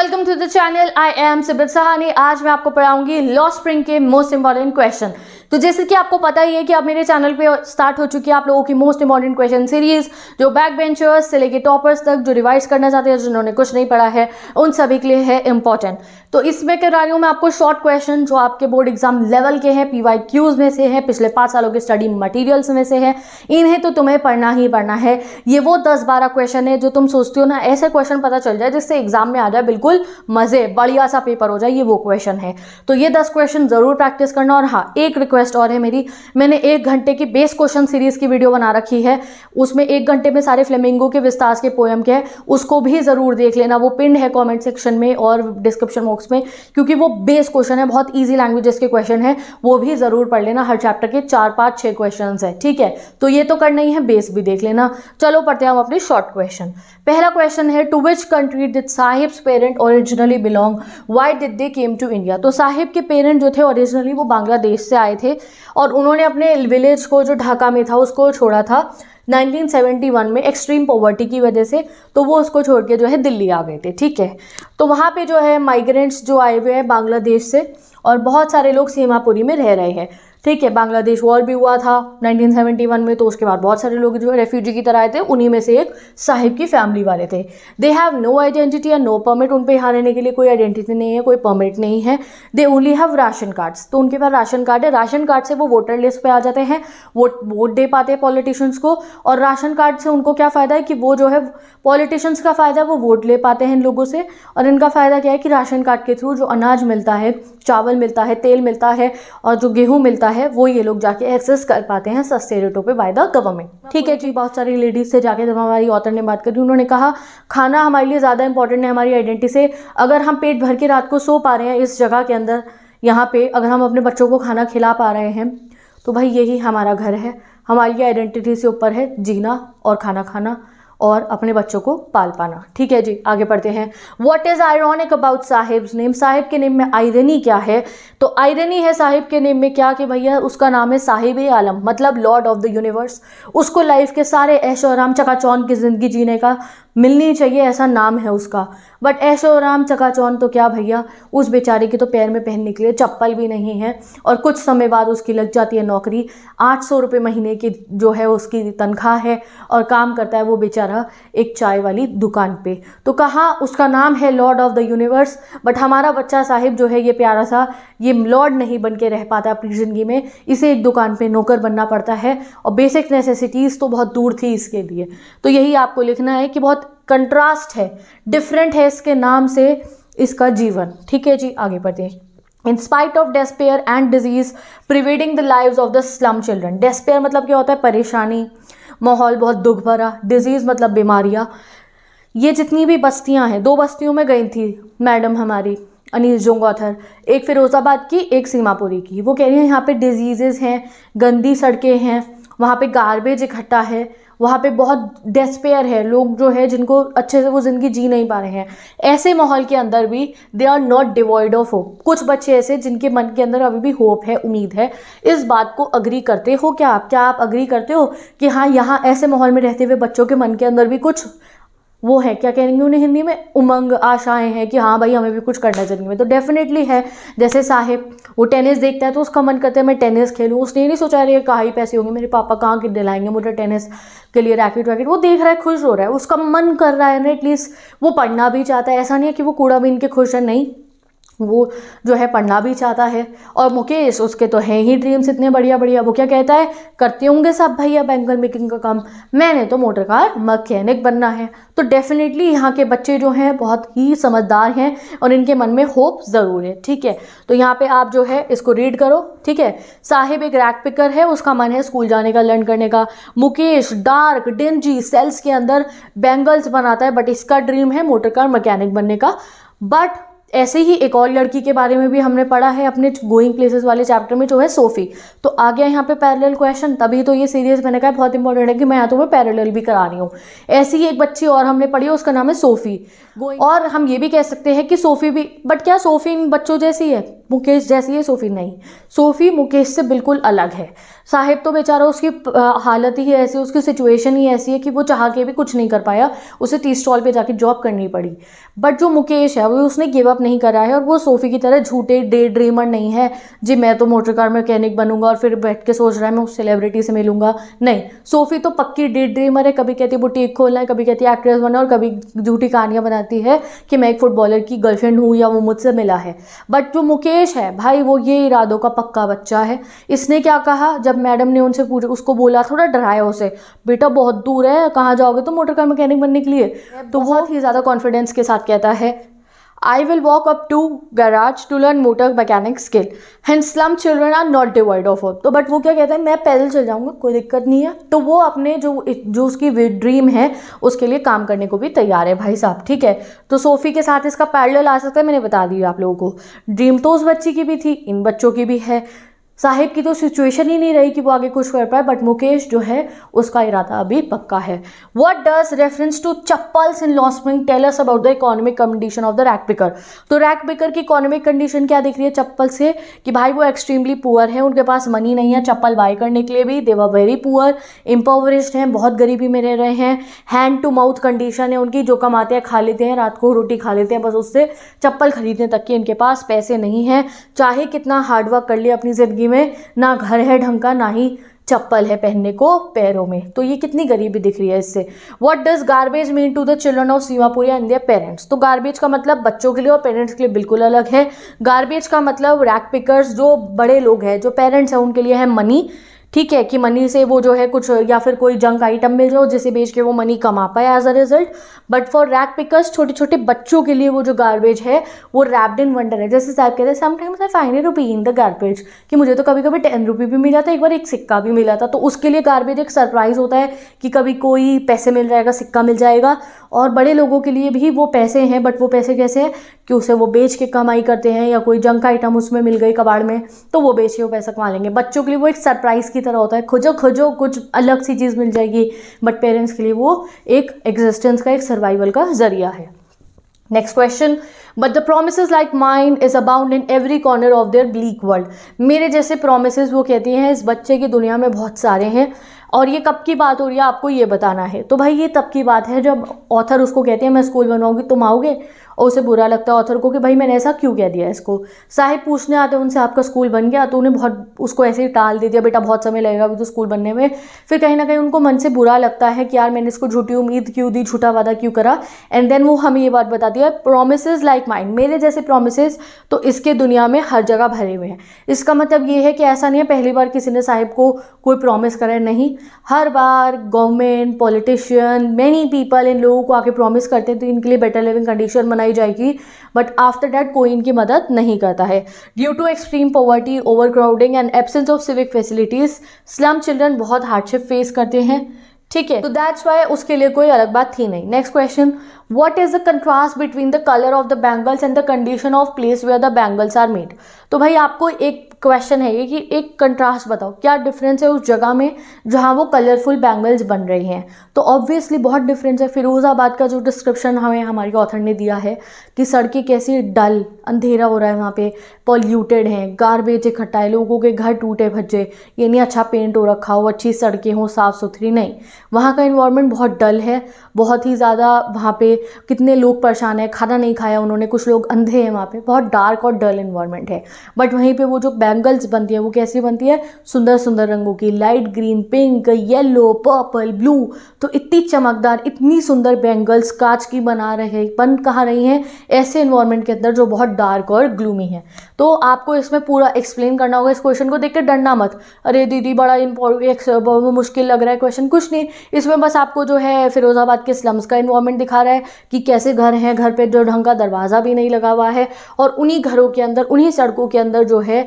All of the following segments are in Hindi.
welcome to the channel I am Sibit Sahani आज मैं आपको पढ़ाऊंगी लॉ स्प्रिंग के मोस्ट इंपॉर्टेंट क्वेश्चन तो जैसे कि आपको पता ही है कि अब मेरे चैनल पे स्टार्ट हो चुकी है आप लोगों की मोस्ट इंपॉर्टेंट क्वेश्चन सीरीज जो बैक बेंचर्स से लेके टॉपर्स तक जो रिवाइज करना चाहते हैं जिन्होंने कुछ नहीं पढ़ा है उन सभी के लिए है इंपॉर्टेंट तो इसमें करा रही हूँ मैं आपको शॉर्ट क्वेश्चन जो आपके बोर्ड एग्जाम लेवल के हैं पी में से है पिछले पांच सालों के स्टडी मटीरियल्स में से है इन्हें तो तुम्हें पढ़ना ही पढ़ना है ये वो दस बारह क्वेश्चन है जो तुम सोचते हो ना ऐसे क्वेश्चन पता चल जाए जिससे एग्जाम में आ जाए बिल्कुल मज़े बढ़िया सा पेपर हो जाए ये वो क्वेश्चन है तो ये दस क्वेश्चन ज़रूर प्रैक्टिस करना और हाँ एक रिक्वेस्ट रिक्वेस्ट और है मेरी मैंने एक घंटे की बेस क्वेश्चन सीरीज़ की वीडियो बना रखी है उसमें एक घंटे में सारे फ्लेमिंगो के विस्तार के पोएम के उसको भी ज़रूर देख लेना वो पिंड है कॉमेंट सेक्शन में और डिस्क्रिप्शन बॉक्स में क्योंकि वो बेस क्वेश्चन है बहुत ईजी लैंग्वेजेस के क्वेश्चन है वो भी ज़रूर पढ़ लेना हर चैप्टर के चार पाँच छः क्वेश्चन है ठीक है तो ये तो करना ही है बेस भी देख लेना चलो पढ़ते हैं हम अपने शॉर्ट क्वेश्चन पहला क्वेश्चन है to which country did Saheb's parent originally belong why did they came to India तो साहिब के पेरेंट जो थे ओरिजिनली वो बांग्लादेश से आए थे और उन्होंने अपने विलेज को जो ढाका में था उसको छोड़ा था 1971 में एक्सट्रीम पॉवर्टी की वजह से तो वो उसको छोड़ के जो है दिल्ली आ गए थे ठीक है तो वहाँ पे जो है माइग्रेंट्स जो आए हुए हैं बांग्लादेश से और बहुत सारे लोग सीमापुरी में रह रहे हैं ठीक है बांग्लादेश वॉर भी हुआ था 1971 में तो उसके बाद बहुत सारे लोग जो है रेफ्यूजी की तरह आए थे उन्हीं में से एक साहिब की फैमिली वाले थे दे हैव नो आइडेंटिटी या नो परमिट उन पर यहाँ रहने के लिए कोई आइडेंटिटी नहीं है कोई परमिट नहीं है they only have ration cards तो उनके पास राशन कार्ड है राशन कार्ड से वो वोटर लिस्ट पर आ जाते हैं वोट वोट दे पाते हैं पॉलिटिशियंस को और राशन कार्ड से उनको क्या फ़ायदा है कि वो जो है पॉलिटिशियंस का फ़ायदा वो वोट ले पाते हैं इन लोगों से और इनका फ़ायदा क्या है कि राशन कार्ड के थ्रू जो अनाज मिलता है चावल मिलता है तेल मिलता है और जो गेहूँ मिलता है वो ये लोग जाके एक्सेस कर पाते हैं सस्ते रेटों पे बाय द गवर्नमेंट ठीक है जी बहुत सारी लेडीज़ से जाके जब हमारी ऑथर ने बात करी उन्होंने कहा खाना हमारे लिए ज़्यादा इंपॉर्टेंट है हमारी आइडेंटिटी से अगर हम पेट भर के रात को सो पा रहे हैं इस जगह के अंदर यहाँ पे अगर हम अपने बच्चों को खाना खिला पा रहे हैं तो भाई यही हमारा घर है हमारी आइडेंटिटी से ऊपर है जीना और खाना खाना और अपने बच्चों को पाल पाना ठीक है जी आगे पढ़ते हैं what is ironic about Saheb name Saheb के नेम में आयरनी क्या है तो आयरनी है साहिब के नेम में क्या कि भैया उसका नाम है साहिब आलम मतलब लॉर्ड ऑफ द यूनिवर्स उसको लाइफ के सारे और राम चकाचौन की ज़िंदगी जीने का मिलनी चाहिए ऐसा नाम है उसका बट ऐशो राम चकाचौन तो क्या भैया उस बेचारे की तो पैर में पहनने के लिए चप्पल भी नहीं है और कुछ समय बाद उसकी लग जाती है नौकरी आठ सौ रुपये महीने की जो है उसकी तनख्वाह है और काम करता है वो बेचारा एक चाय वाली दुकान पे तो कहा उसका नाम है lord of the universe but हमारा बच्चा साहिब जो है ये प्यारा सा ये लॉर्ड नहीं बन के रह पाता अपनी ज़िंदगी में इसे एक दुकान पर नौकर बनना पड़ता है और बेसिक नेसेसिटीज़ तो बहुत दूर थी इसके लिए तो यही आपको लिखना है कि बहुत बहुत कंट्रास्ट है डिफरेंट है इसके नाम से इसका जीवन ठीक है जी आगे बढ़ते हैं in spite of despair and disease pervading the live of the slum children despair मतलब क्या होता है परेशानी माहौल बहुत दुख भरा डिजीज़ मतलब बीमारियाँ ये जितनी भी बस्तियाँ हैं दो बस्तियों में गई थी मैडम हमारी अनिल जोंगाथर एक फिरोज़ाबाद की एक सीमापुरी की वो कह रही है यहाँ पे डिजीज़ेस हैं गंदी सड़कें हैं वहाँ पे गार्बेज इकट्ठा है वहाँ पे बहुत डेस्पेयर है लोग जो है जिनको अच्छे से वो ज़िंदगी जी नहीं पा रहे हैं ऐसे माहौल के अंदर भी they are not devoid of hope कुछ बच्चे ऐसे जिनके मन के अंदर अभी भी होप है उम्मीद है इस बात को अग्री करते हो क्या आप क्या आप अग्री करते हो कि हाँ यहाँ ऐसे माहौल में रहते हुए बच्चों के मन के अंदर भी कुछ वो है क्या कहेंगे उन्हें हिंदी में उमंग आशाएं हैं कि हाँ भाई हमें भी कुछ करना चाहिए तो डेफिनेटली है जैसे साहेब वो टेनिस देखता है तो उसका मन करता है मैं टेनिस खेलूँ उसने नहीं सोचा रही है कहाँ ही पैसे होंगे मेरे पापा कहाँ कि लाएंगे मुझे टेनिस के लिए रैकेट वैकेट वो देख रहा है खुश हो रहा है उसका मन कर रहा है ना एटलीस्ट वो पढ़ना भी चाहता है ऐसा नहीं है कि वो कूड़ा भी इनके खुश है नहीं वो जो है पढ़ना भी चाहता है और मुकेश उसके तो हैं ही ड्रीम्स इतने बढ़िया बढ़िया वो क्या कहता है करते होंगे सब भैया बैंगल मेकिंग का काम मैंने तो मोटर कार मकैनिक बनना है तो डेफिनेटली यहाँ के बच्चे जो हैं बहुत ही समझदार हैं और इनके मन में होप ज़रूर है ठीक है तो यहाँ पे आप जो है इसको रीड करो ठीक है साहिब एक रैक पिकर है उसका मन है स्कूल जाने का लर्न करने का मुकेश डार्क डेंजी सेल्स के अंदर बैंगल्स बनाता है बट इसका ड्रीम है मोटर कार मकैनिक बनने का बट ऐसे ही एक और लड़की के बारे में भी हमने पढ़ा है अपने गोइंग प्लेसेस वाले चैप्टर में जो है सोफ़ी तो आ गया यहाँ पे पैरेलल क्वेश्चन तभी तो ये सीरीज़ मैंने कहा बहुत इंपॉर्टेंट है कि मैं यहाँ तुम्हें तो पैरेलल भी करा रही हूँ ऐसी ही एक बच्ची और हमने पढ़ी है उसका नाम है सोफ़ी और हम ये भी कह सकते हैं कि सोफ़ी भी बट क्या सोफ़ी इन बच्चों जैसी है मुकेश जैसी है सोफ़ी नहीं सोफ़ी मुकेश से बिल्कुल अलग है साहिब तो बेचारा उसकी हालत ही ऐसी उसकी सिचुएशन ही ऐसी है कि वो चाह के भी कुछ नहीं कर पाया उसे टी स्टॉल पे जाके जॉब करनी पड़ी बट जो मुकेश है वो उसने गिव अप नहीं करा है और वो सोफ़ी की तरह झूठे डे ड्रीमर नहीं है जी मैं तो मोटर कार मैकेनिक बनूंगा और फिर बैठ के सोच रहा है मैं उस सेलिब्रिटी से मिलूंगा नहीं सोफ़ी तो पक्की डे ड्रीमर है कभी कहती है बुटीक खोलना है कभी कहती है एक्ट्रेस बनना और कभी झूठी कहानियाँ बनाती है कि मैं एक फुटबॉलर की गर्लफ्रेंड हूँ या वो मुझसे मिला है बट जो मुकेश है भाई वो ये इरादों का पक्का बच्चा है इसने क्या कहा जब मैडम ने उनसे पूछा उसको बोला थोड़ा डराया उसे बेटा बहुत दूर है कहाँ जाओगे तो मोटर कार मैकेनिक बनने के लिए तो बहुत ही ज़्यादा कॉन्फिडेंस के साथ कहता है I will walk up to garage to learn motor mechanic skill and slum children are not devoid of of तो बट वो क्या कहते हैं मैं पैदल चल जाऊँगा कोई दिक्कत नहीं है तो वो अपने जो जो उसकी ड्रीम है उसके लिए काम करने को भी तैयार है भाई साहब ठीक है तो सोफ़ी के साथ इसका पैरल आ सकता है मैंने बता दिया आप लोगों को ड्रीम तो उस बच्ची की भी थी इन बच्चों की भी है साहिब की तो सिचुएशन ही नहीं रही कि वो आगे कुछ कर पाए बट मुकेश जो है उसका इरादा अभी पक्का है what does reference to chappals in लॉसमिंग tells about the economic condition of the rag picker तो रैक पिकर की इकोनॉमिक कंडीशन क्या दिख रही है चप्पल से कि भाई वो एक्सट्रीमली पुअर है उनके पास मनी नहीं है चप्पल बाय करने के लिए भी दे वर वेरी पुअर इम्पावरिस्ड हैं बहुत गरीबी में रह रहे हैं हैंड टू माउथ कंडीशन है उनकी जो कमाते हैं खा लेते हैं रात को रोटी खा लेते हैं बस उससे चप्पल खरीदने तक के इनके पास पैसे नहीं हैं चाहे कितना हार्डवर्क कर लिए अपनी ज़िंदगी में ना घर है ढंग का ना ही चप्पल है पहनने को पैरों में तो ये कितनी गरीबी दिख रही है इससे what does garbage mean to the children of Seemapuri and their parents तो गार्बेज का मतलब बच्चों के लिए और पेरेंट्स के लिए बिल्कुल अलग है गार्बेज का मतलब रैक पिकर्स जो बड़े लोग हैं जो पेरेंट्स हैं उनके लिए है मनी ठीक है कि मनी से वो जो है कुछ या फिर कोई जंक आइटम मिल जाओ जिसे बेच के वो मनी कमा पाए as a result but for rag pickers छोटे छोटे बच्चों के लिए वो जो गार्बेज है वो रैप्ड इन वंडर है जैसे साहब कहते हैं sometimes I find rupee in the garbage कि मुझे तो कभी कभी टेन रुपी भी मिला था एक बार एक सिक्का भी मिला था तो उसके लिए गार्बेज एक सरप्राइज होता है कि कभी कोई पैसे मिल जाएगा सिक्का मिल जाएगा और बड़े लोगों के लिए भी वो पैसे हैं बट वो पैसे कैसे हैं कि उसे वो बेच के कमाई करते हैं या कोई जंक आइटम उसमें मिल गई कबाड़ में तो वो बेच के वो पैसा कमा लेंगे बच्चों के लिए वो एक सरप्राइज़ की तरह होता है खोजो खोजो कुछ अलग सी चीज़ मिल जाएगी बट पेरेंट्स के लिए वो एक एग्जिस्टेंस का एक सर्वाइवल का ज़रिया है next question but the promise like mind is abound in every corner of their bleak world मेरे जैसे प्रोमिस वो कहती हैं इस बच्चे की दुनिया में बहुत सारे हैं और ये कब की बात हो रही है आपको ये बताना है तो भाई ये तब की बात है जब ऑथर उसको कहते हैं मैं स्कूल बनवाऊंगी तुम आओगे और उसे बुरा लगता है ऑथर को कि भाई मैंने ऐसा क्यों कह दिया इसको साहिब पूछने आते हैं उनसे आपका स्कूल बन गया तो उन्हें बहुत उसको ऐसे ही टाल दे दिया बेटा बहुत समय लगेगा अभी तो स्कूल बनने में फिर कहीं ना कहीं उनको मन से बुरा लगता है कि यार मैंने इसको झूठी उम्मीद क्यों दी झूठा वादा क्यों करा एंड देन वो हमें ये बात बता दिया प्रोमिस लाइक माइंड मेरे जैसे प्रोमिस तो इसके दुनिया में हर जगह भरे हुए हैं इसका मतलब ये है कि ऐसा नहीं है पहली बार किसी ने साहिब को कोई प्रोमिस करा नहीं हर बार government politician many people in लोगों को आके प्रोमिस करते हैं तो इनके लिए बेटर लिविंग कंडीशन बनाई उठाई जाएगी बट आफ्टर डैट कोई इनकी मदद नहीं करता है due to extreme poverty overcrowding and absence of civic facilities slum children बहुत हार्डशिप फेस करते हैं ठीक है तो दैट्स वाई उसके लिए कोई अलग बात थी नहीं next question what is the contrast between the colour of the bangles and the condition of place where the bangles are made तो भाई आपको एक क्वेश्चन है ये कि एक कंट्रास्ट बताओ क्या डिफरेंस है उस जगह में जहाँ वो कलरफुल बैंगल्स बन रही हैं तो ऑब्वियसली बहुत डिफरेंस है फिरोज़ाबाद का जो डिस्क्रिप्शन हमें हमारी ऑथर ने दिया है कि सड़कें कैसी डल अंधेरा हो रहा है वहाँ पे पॉल्यूटेड हैं गारबेज इकट्ठा है लोगों के घर टूटे भज्जे ये नहीं अच्छा पेंट हो रखा हो अच्छी सड़कें हों साफ़ सुथरी नहीं वहाँ का इन्वायरमेंट बहुत डल है बहुत ही ज़्यादा वहाँ पे कितने लोग परेशान हैं खाना नहीं खाया उन्होंने कुछ लोग अंधे हैं वहाँ पे बहुत डार्क और डल इन्वायरमेंट है बट वहीं पर वो जो बैंगल्स बनती हैं वो कैसी बनती है सुंदर सुंदर रंगों की light green pink yellow purple blue तो इतनी चमकदार इतनी सुंदर बैंगल्स कांच की बना रहे बन कहाँ रही हैं ऐसे इन्वायरमेंट के अंदर जो बहुत डार्क और ग्लूमी है तो आपको इसमें पूरा एक्सप्लेन करना होगा इस क्वेश्चन को देख के डरना मत अरे दीदी बड़ा इम्पोर्टेंट मुश्किल लग रहा है क्वेश्चन कुछ नहीं इसमें बस आपको जो है फिरोज़ाबाद के स्लम्स का इन्वायरमेंट दिखा रहा है कि कैसे घर हैं घर पर जो ढंग का दरवाज़ा भी नहीं लगा हुआ है और उन्हीं घरों के अंदर उन्हीं सड़कों के अंदर जो है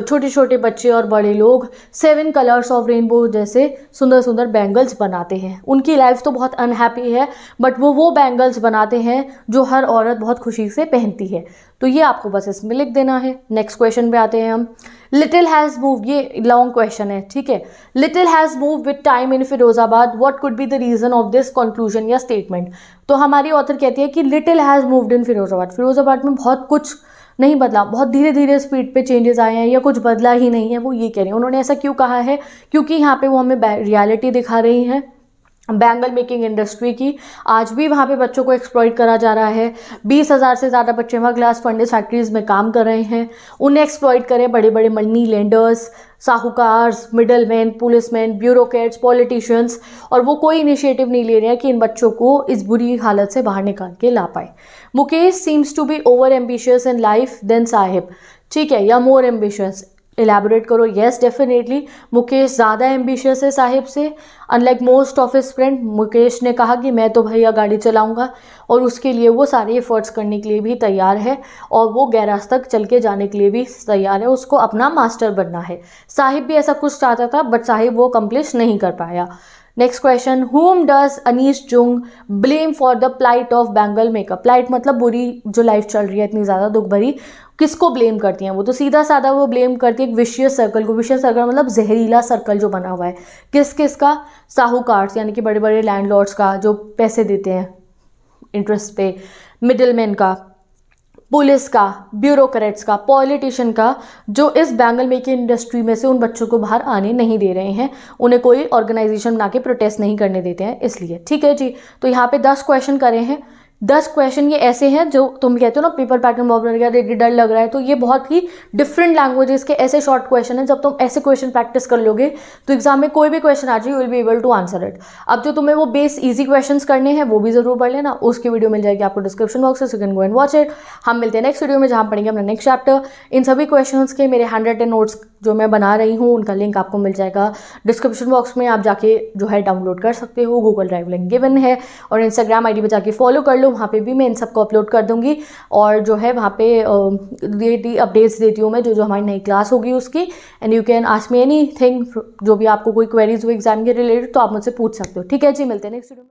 छोटे छोटे बच्चे और बड़े लोग सेवन कलर्स ऑफ रेनबो जैसे सुंदर सुंदर बैंगल्स बनाते हैं उनकी लाइफ तो बहुत अनहैप्पी है बट वो वो बैंगल्स बनाते हैं जो हर औरत बहुत खुशी से पहनती है तो ये आपको बस इसमें लिख देना है नेक्स्ट क्वेश्चन पे आते हैं हम लिटिल हैज़ मूव ये लॉन्ग क्वेश्चन है ठीक है little has move with time in Firozabad what could be the reason of this conclusion या स्टेटमेंट तो हमारी ऑथर कहती है कि little has moved in Firozabad Firozabad में बहुत कुछ नहीं बदला बहुत धीरे धीरे स्पीड पे चेंजेस आए हैं या कुछ बदला ही नहीं है वो ये कह रही हैं उन्होंने ऐसा क्यों कहा है क्योंकि यहाँ पे वो हमें रियलिटी दिखा रही हैं बैंगल मेकिंग इंडस्ट्री की आज भी वहाँ पे बच्चों को एक्सप्लॉइट करा जा रहा है बीस हज़ार से ज़्यादा बच्चे वहाँ ग्लास फर्नेस फैक्ट्रीज़ में काम कर रहे हैं उन्हें एक्सप्लॉइट करें बड़े बड़े मनी लेंडर्स साहूकार्स middleman policeman bureaucrats politicians और वो कोई इनिशिएटिव नहीं ले रहे हैं कि इन बच्चों को इस बुरी हालत से बाहर निकाल के ला पाए Mukesh seems to be over ambitious in life than Sahib ठीक है या मोर एम्बिशियस इलेबोरेट करो येस डेफिनेटली मुकेश ज़्यादा एम्बिशियस है साहिब से unlike most of his friend Mukesh ने कहा कि मैं तो भैया गाड़ी चलाऊंगा और उसके लिए वो सारे एफर्ट्स करने के लिए भी तैयार है और वो गैराज तक चल के जाने के लिए भी तैयार है उसको अपना मास्टर बनना है साहिब भी ऐसा कुछ चाहता था बट साहिब वो कम्प्लिश नहीं कर पाया next question whom does Anees Jung blame for the plight of bangle makers plight मतलब बुरी जो लाइफ चल रही है इतनी ज़्यादा दुख भरी किसको ब्लेम करती हैं वो तो सीधा साधा वो ब्लेम करती है एक विशियस सर्कल को विशियस सर्कल मतलब जहरीला सर्कल जो बना हुआ है किस किस का साहूकार यानी कि बड़े बड़े लैंडलॉर्ड्स का जो पैसे देते हैं इंटरेस्ट पे मिडल का पुलिस का ब्यूरोक्रेट्स का पॉलिटिशियन का जो इस बैंगल मेकिंग इंडस्ट्री में से उन बच्चों को बाहर आने नहीं दे रहे हैं उन्हें कोई ऑर्गेनाइजेशन बना के प्रोटेस्ट नहीं करने देते हैं इसलिए ठीक है जी तो यहाँ पे दस क्वेश्चन करे हैं दस क्वेश्चन ये ऐसे हैं जो तुम कहते हो ना पेपर पैटर्न गया देखिए डर लग रहा है तो ये बहुत ही डिफरेंट लैंग्वेजेस के ऐसे शॉर्ट क्वेश्चन हैं जब तुम ऐसे क्वेश्चन प्रैक्टिस कर लोगे तो एग्जाम में कोई भी क्वेश्चन आ जाए you will be able to answer it अब जो तुम्हें वो बेस ईजी क्वेश्चन करने हैं वो भी जरूर पढ़ लेना उसकी वीडियो मिल जाएगी आपको डिस्क्रिप्शन बॉक्स से second go and watch it हम मिलते हैं नेक्स्ट वीडियो में जहाँ पढ़ेंगे अपना नेक्स्ट चैप्टर इन सभी क्वेश्चन के मेरे हैंड एंड नोट्स जो मैं बना रही हूँ उनका लिंक आपको मिल जाएगा डिस्क्रिप्शन बॉक्स में आप जाके जो है डाउनलोड कर सकते हो गूगल ड्राइव लिंक गिवन है और इंस्टाग्राम आई पर जाके फॉलो कर लो वहाँ पे भी मैं इन सबको अपलोड कर दूँगी और जो है वहाँ पे डेली अपडेट्स देती हूँ मैं जो जो हमारी नई क्लास होगी उसकी and you can ask me anything जो भी आपको कोई क्वेरीज हो एग्जाम के रिलेटेड तो आप मुझसे पूछ सकते हो ठीक है जी मिलते हैं नेक्स्ट वीडियो